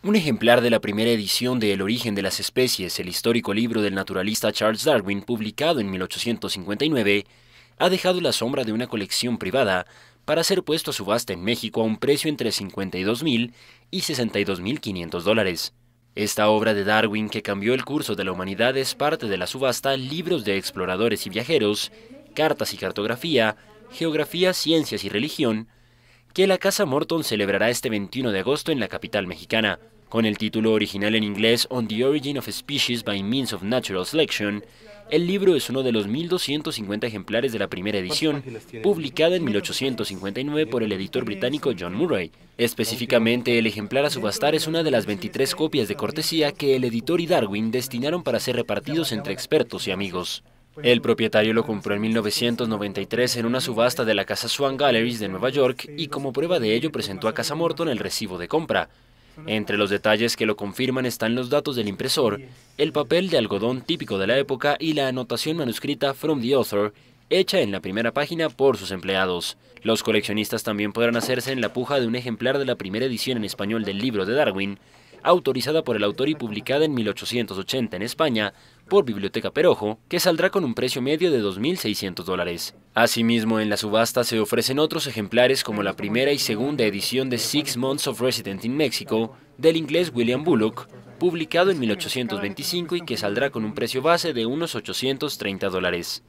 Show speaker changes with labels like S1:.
S1: Un ejemplar de la primera edición de El origen de las especies, el histórico libro del naturalista Charles Darwin, publicado en 1859, ha dejado la sombra de una colección privada para ser puesto a subasta en México a un precio entre 52.000 y 62.500 dólares. Esta obra de Darwin que cambió el curso de la humanidad es parte de la subasta Libros de Exploradores y Viajeros, Cartas y Cartografía, Geografía, Ciencias y Religión, que la Casa Morton celebrará este 21 de agosto en la capital mexicana. Con el título original en inglés On the Origin of Species by Means of Natural Selection, el libro es uno de los 1.250 ejemplares de la primera edición, publicada en 1859 por el editor británico John Murray. Específicamente, el ejemplar a subastar es una de las 23 copias de cortesía que el editor y Darwin destinaron para ser repartidos entre expertos y amigos. El propietario lo compró en 1993 en una subasta de la casa Swan Galleries de Nueva York y como prueba de ello presentó a Casa Morton el recibo de compra. Entre los detalles que lo confirman están los datos del impresor, el papel de algodón típico de la época y la anotación manuscrita From the Author, hecha en la primera página por sus empleados. Los coleccionistas también podrán hacerse en la puja de un ejemplar de la primera edición en español del libro de Darwin, autorizada por el autor y publicada en 1880 en España, por Biblioteca Perojo, que saldrá con un precio medio de 2.600 dólares. Asimismo, en la subasta se ofrecen otros ejemplares como la primera y segunda edición de Six Months of Residence in Mexico, del inglés William Bullock, publicado en 1825 y que saldrá con un precio base de unos 830 dólares.